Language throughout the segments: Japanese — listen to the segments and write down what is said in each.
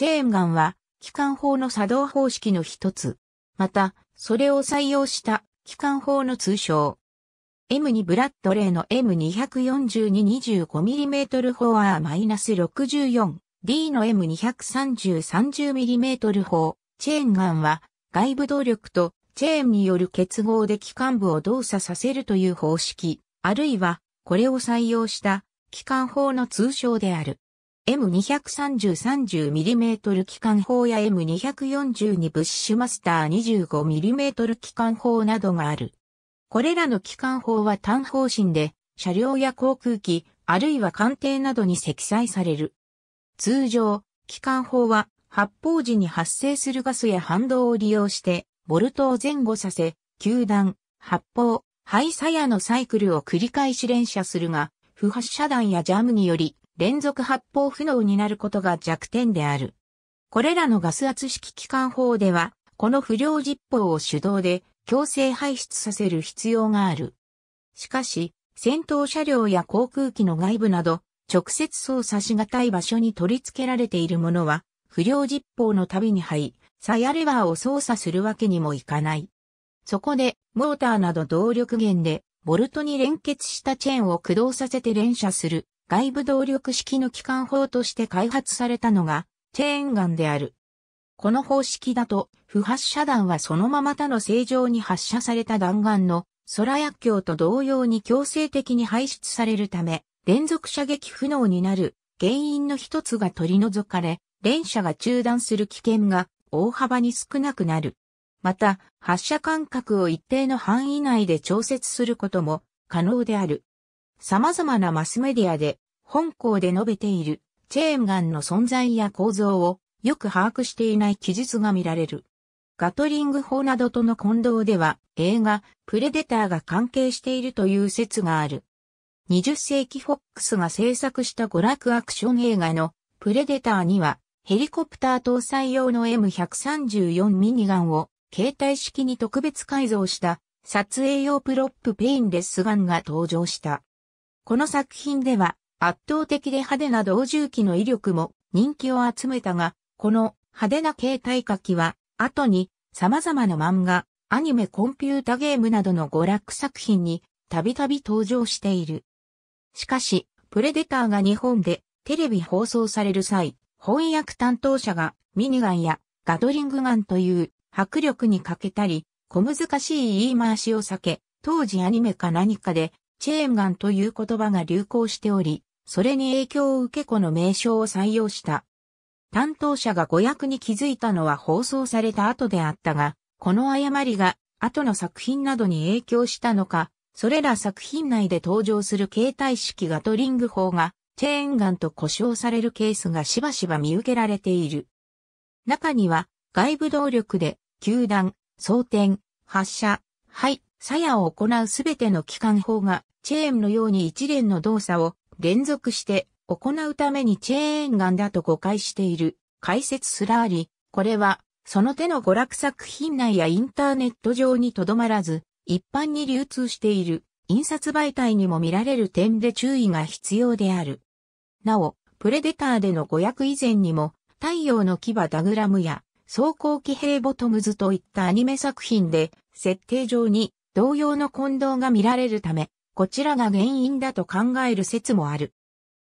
チェーンガンは、機関砲の作動方式の一つ。また、それを採用した機関砲の通称。M2 ブラッドレーの M242-25mm 砲ス6 4 D の M230-30mm 砲、チェーンガンは外部動力とチェーンによる結合で機関部を動作させるという方式、あるいはこれを採用した機関砲の通称である。M230-30mm 機関砲や M242 ブッシュマスター 25mm 機関砲などがある。これらの機関砲は単方針で、車両や航空機、あるいは艦艇などに積載される。通常、機関砲は発砲時に発生するガスや反動を利用して、ボルトを前後させ、球弾、発砲、ハイサヤのサイクルを繰り返し連射するが、不発射弾やジャムにより連続発砲不能になることが弱点である。これらのガス圧式機関砲では、この不良実砲を手動で強制排出させる必要がある。しかし、戦闘車両や航空機の外部など、直接操作しがたい場所に取り付けられているものは、不良実砲の度に入、サヤレバーを操作するわけにもいかない。そこで、モーターなど動力源で、ボルトに連結したチェーンを駆動させて連射する、外部動力式の機関砲として開発されたのが、チェーンガンである。この方式だと、不発射弾はそのまま他の正常に発射された弾丸の空薬莢と同様に強制的に排出されるため、連続射撃不能になる原因の一つが取り除かれ、連射が中断する危険が大幅に少なくなる。また、発射間隔を一定の範囲内で調節することも可能である。様々なマスメディアで、本校で述べているチェーンガンの存在や構造をよく把握していない記述が見られる。ガトリング法などとの混同では映画プレデターが関係しているという説がある。20世紀フォックスが制作した娯楽アクション映画のプレデターにはヘリコプター搭載用の M134 ミニガンを携帯式に特別改造した撮影用プロップペインレスガンが登場した。この作品では圧倒的で派手な同重機の威力も人気を集めたが、この派手な形態書きは後に様々な漫画、アニメコンピュータゲームなどの娯楽作品にたびたび登場している。しかし、プレデターが日本でテレビ放送される際、翻訳担当者がミニガンやガドリングガンという迫力に欠けたり、小難しい言い回しを避け、当時アニメか何かでチェーンガンという言葉が流行しており、それに影響を受けこの名称を採用した。担当者が誤訳に気づいたのは放送された後であったが、この誤りが後の作品などに影響したのか、それら作品内で登場する携帯式ガトリング法がチェーンガンと呼称されるケースがしばしば見受けられている。中には外部動力で、球弾、装填、発射、はい、鞘を行うすべての機関砲が、チェーンのように一連の動作を連続して行うためにチェーンガンだと誤解している解説すらあり、これは、その手の娯楽作品内やインターネット上にとどまらず、一般に流通している印刷媒体にも見られる点で注意が必要である。なお、プレデターでの誤訳以前にも、太陽の牙ダグラムや、装甲機兵ボトムズといったアニメ作品で、設定上に同様の混同が見られるため、こちらが原因だと考える説もある。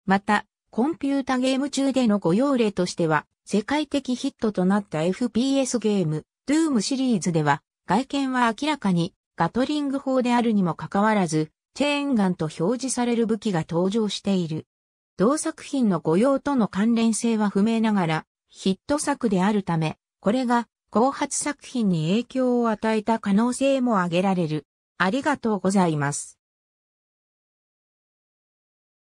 また、コンピュータゲーム中での御用例としては、世界的ヒットとなった FPS ゲーム、ドゥームシリーズでは、外見は明らかにガトリング砲であるにもかかわらず、チェーンガンと表示される武器が登場している。同作品の御用との関連性は不明ながら、ヒット作であるため、これが後発作品に影響を与えた可能性も挙げられる。ありがとうございます。